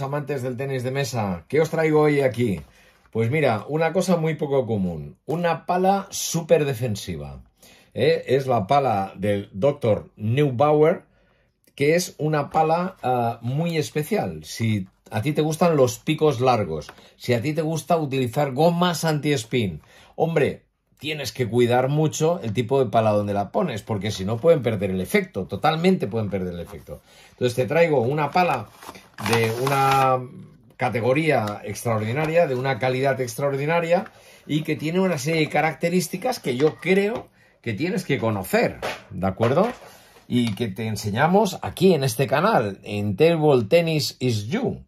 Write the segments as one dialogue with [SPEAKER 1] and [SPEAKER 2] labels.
[SPEAKER 1] amantes del tenis de mesa. ¿Qué os traigo hoy aquí? Pues mira, una cosa muy poco común. Una pala súper defensiva. ¿eh? Es la pala del Dr. Neubauer, que es una pala ah, muy especial. Si a ti te gustan los picos largos, si a ti te gusta utilizar gomas anti-spin, hombre, tienes que cuidar mucho el tipo de pala donde la pones, porque si no pueden perder el efecto, totalmente pueden perder el efecto. Entonces te traigo una pala de una categoría extraordinaria, de una calidad extraordinaria y que tiene una serie de características que yo creo que tienes que conocer, ¿de acuerdo? Y que te enseñamos aquí en este canal, en Table Tennis Is You.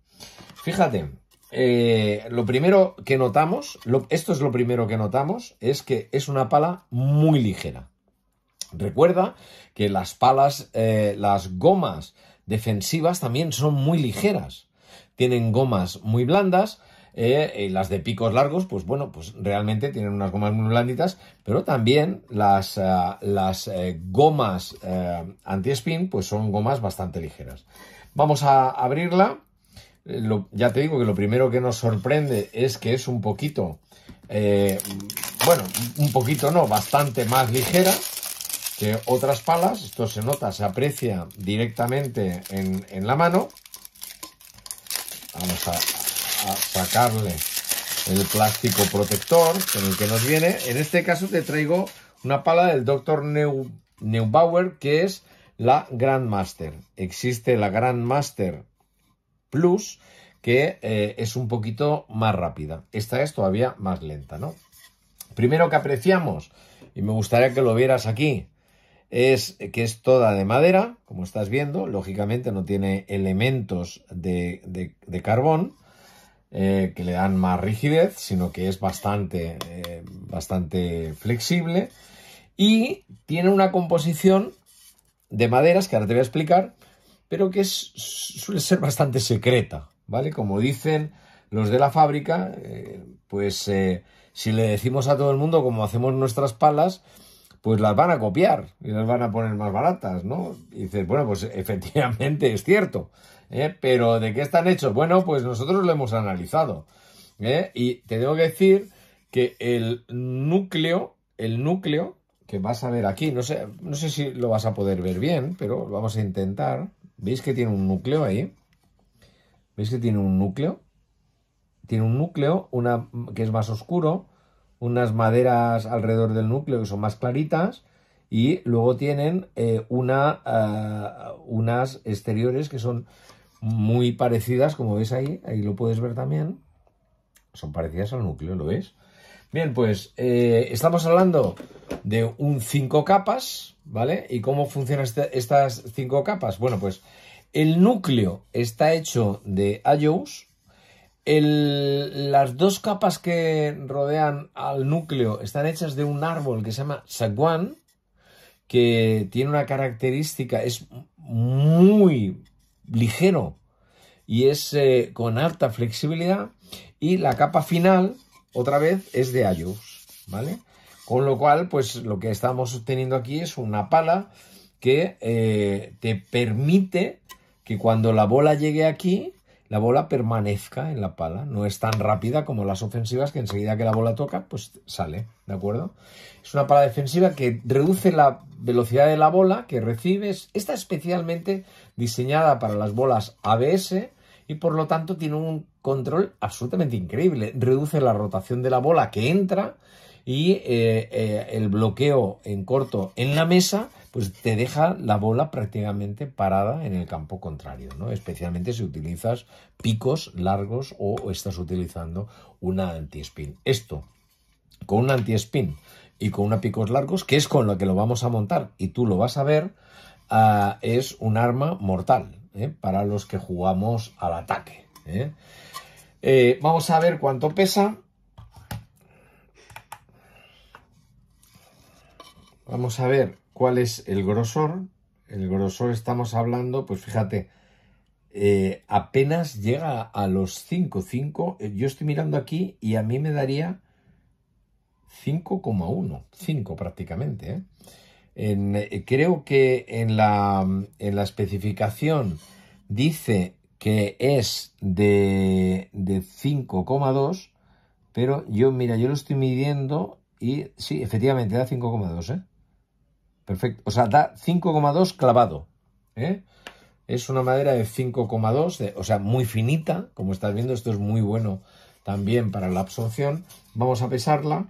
[SPEAKER 1] Fíjate, eh, lo primero que notamos, esto es lo primero que notamos, es que es una pala muy ligera. Recuerda que las palas, eh, las gomas defensivas también son muy ligeras. Tienen gomas muy blandas, eh, las de picos largos, pues bueno, pues realmente tienen unas gomas muy blanditas, pero también las, las gomas anti-spin, pues son gomas bastante ligeras. Vamos a abrirla eh, ya te digo que lo primero que nos sorprende es que es un poquito, eh, bueno, un poquito no, bastante más ligera que otras palas. Esto se nota, se aprecia directamente en, en la mano. Vamos a, sacarle el plástico protector con el que nos viene. En este caso te traigo una pala del Dr. Neubauer que es la Grandmaster. Existe la Grandmaster Plus, que eh, es un poquito más rápida. Esta es todavía más lenta, ¿no? Primero que apreciamos, y me gustaría que lo vieras aquí, es que es toda de madera, como estás viendo, lógicamente no tiene elementos de, carbón eh, que le dan más rigidez, sino que es bastante, eh, bastante flexible y tiene una composición de maderas, que ahora te voy a explicar, pero que suele ser bastante secreta, ¿vale? Como dicen los de la fábrica, eh, pues eh, si le decimos a todo el mundo cómo hacemos nuestras palas, pues las van a copiar y las van a poner más baratas, ¿no? Y dices, bueno, pues efectivamente es cierto, ¿eh? pero ¿de qué están hechos? Bueno, pues nosotros lo hemos analizado. Y te tengo que decir que el núcleo, el núcleo que vas a ver aquí, no sé, no sé si lo vas a poder ver bien, pero vamos a intentar. ¿Veis que tiene un núcleo ahí? ¿Veis que tiene un núcleo? Tiene un núcleo, una que es más oscuro, unas maderas alrededor del núcleo que son más claritas y luego tienen eh, una, eh, unas exteriores que son muy parecidas, como veis ahí, ahí lo puedes ver también, son parecidas al núcleo, ¿lo ves? Bien, pues eh, estamos hablando de un 5 capas, ¿vale? ¿Y cómo funcionan este, estas cinco capas? Bueno, pues el núcleo está hecho de IOs, las dos capas que rodean al núcleo están hechas de un árbol que se llama Saguan, que tiene una característica, es muy ligero y es eh, con alta flexibilidad. Y la capa final otra vez es de Ayus, ¿vale? Con lo cual, pues lo que estamos teniendo aquí es una pala que eh, te permite que cuando la bola llegue aquí, la bola permanezca en la pala. No es tan rápida como las ofensivas que enseguida que la bola toca, pues sale, ¿de acuerdo? Es una pala defensiva que reduce la velocidad de la bola que recibes. Está especialmente diseñada para las bolas ABS y por lo tanto tiene un control absolutamente increíble. Reduce la rotación de la bola que entra y eh, eh, el bloqueo en corto en la mesa, pues te deja la bola prácticamente parada en el campo contrario, ¿no? Especialmente si utilizas picos largos o estás utilizando una anti-spin. Esto, con una anti-spin y con una picos largos, que es con lo que lo vamos a montar y tú lo vas a ver, ah, es un arma mortal ¿eh? para los que jugamos al ataque. ¿eh? Eh, vamos a ver cuánto pesa. Vamos a ver cuál es el grosor. El grosor estamos hablando, pues fíjate, apenas llega a los 5,5. Yo estoy mirando aquí y a mí me daría 5,1, 5 prácticamente. Eh, creo que mm, en la, especificación dice que es de, 5,2, pero yo, mira, yo lo estoy midiendo y sí, efectivamente da 5,2, ¿eh? Perfecto, o sea, da 5,2 clavado, ¿eh? Es una madera de 5,2, o sea, muy finita, como estás viendo, esto es muy bueno también para la absorción. Vamos a pesarla.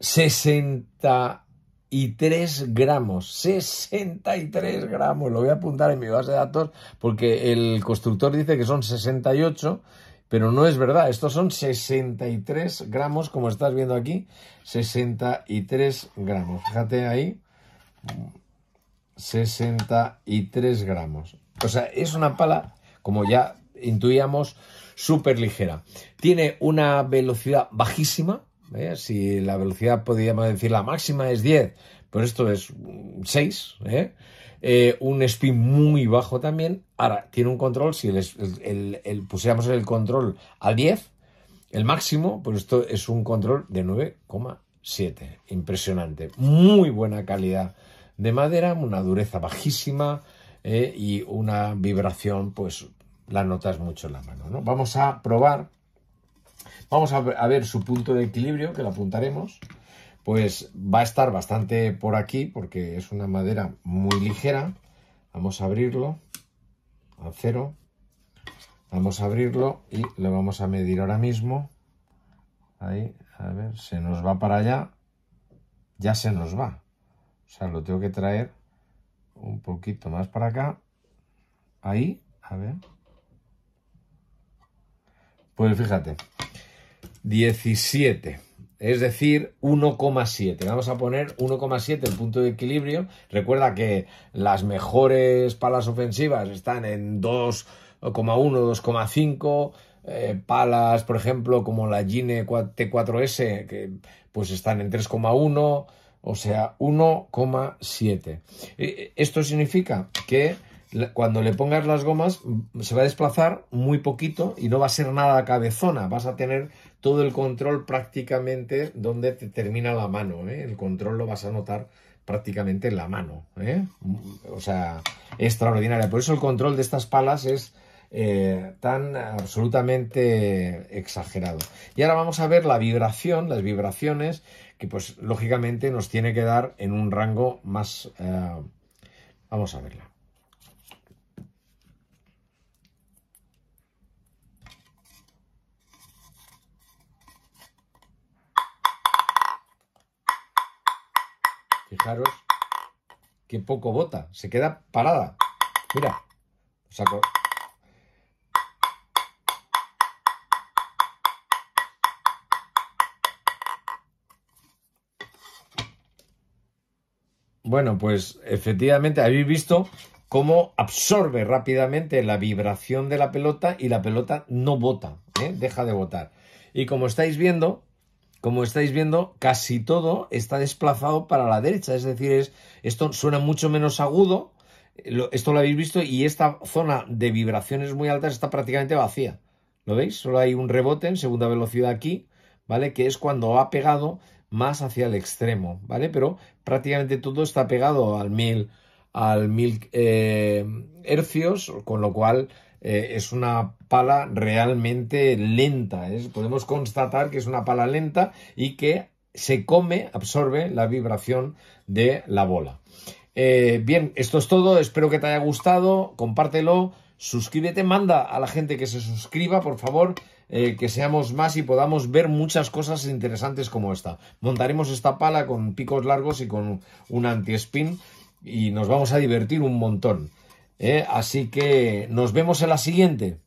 [SPEAKER 1] 60 63 gramos, 63 gramos, lo voy a apuntar en mi base de datos porque el constructor dice que son 68, pero no es verdad, estos son 63 gramos, como estás viendo aquí, 63 gramos, fíjate ahí, 63 gramos. O sea, es una pala, como ya intuíamos, súper ligera. Tiene una velocidad bajísima, ¿eh? Si la velocidad, podríamos decir, la máxima es 10, pues esto es 6, ¿eh? Eh, un spin muy bajo también. Ahora, tiene un control, si el, el, pusiéramos el control a 10, el máximo, pues esto es un control de 9,7. Impresionante. Muy buena calidad de madera, una dureza bajísima y una vibración, pues la notas mucho en la mano. Vamos a probar vamos a ver su punto de equilibrio, que lo apuntaremos, pues va a estar bastante por aquí, porque es una madera muy ligera. Vamos a abrirlo a cero. Vamos a abrirlo y lo vamos a medir ahora mismo. Ahí, a ver, se nos va para allá. Ya se nos va. O sea, lo tengo que traer un poquito más para acá. Ahí, a ver. Pues fíjate, 17, es decir, 1,7. Vamos a poner 1,7 el punto de equilibrio. Recuerda que las mejores palas ofensivas están en 2,1, 2,5. Eh, palas, por ejemplo, como la Gine T4S, que pues están en 3,1, o sea, 1,7. Eh, esto significa que cuando le pongas las gomas mm, se va a desplazar muy poquito y no va a ser nada cabezona, vas a tener todo el control prácticamente donde te termina la mano, ¿eh? el control lo vas a notar prácticamente en la mano, ¿eh? mm, o sea, extraordinaria, por eso el control de estas palas es eh, tan absolutamente exagerado. Y ahora vamos a ver la vibración, las vibraciones, que pues lógicamente nos tiene que dar en un rango más... vamos a verla. Fijaros qué poco bota. Se queda parada. Mira, saco. Bueno, pues efectivamente habéis visto cómo absorbe rápidamente la vibración de la pelota y la pelota no bota, ¿eh? deja de botar. Y como estáis viendo, como estáis viendo, casi todo está desplazado para la derecha. Es decir, esto suena mucho menos agudo. Eh, esto lo habéis visto y esta zona de vibraciones muy altas está prácticamente vacía. ¿Lo veis? Solo hay un rebote en segunda velocidad aquí, ¿vale? Que es cuando ha pegado más hacia el extremo, ¿vale? Pero prácticamente todo está pegado al 1000 al eh, hercios, con lo cual eh, es una pala realmente lenta. ¿eh? Podemos constatar que es una pala lenta y que se come, absorbe la vibración de la bola. Eh, bien, esto es todo. Espero que te haya gustado. Compártelo. Suscríbete, manda a la gente que se suscriba, por favor, que seamos más y podamos ver muchas cosas interesantes como esta. Montaremos esta pala con picos largos y con un anti-spin y nos vamos a divertir un montón. ¿eh? Así que nos vemos en la siguiente.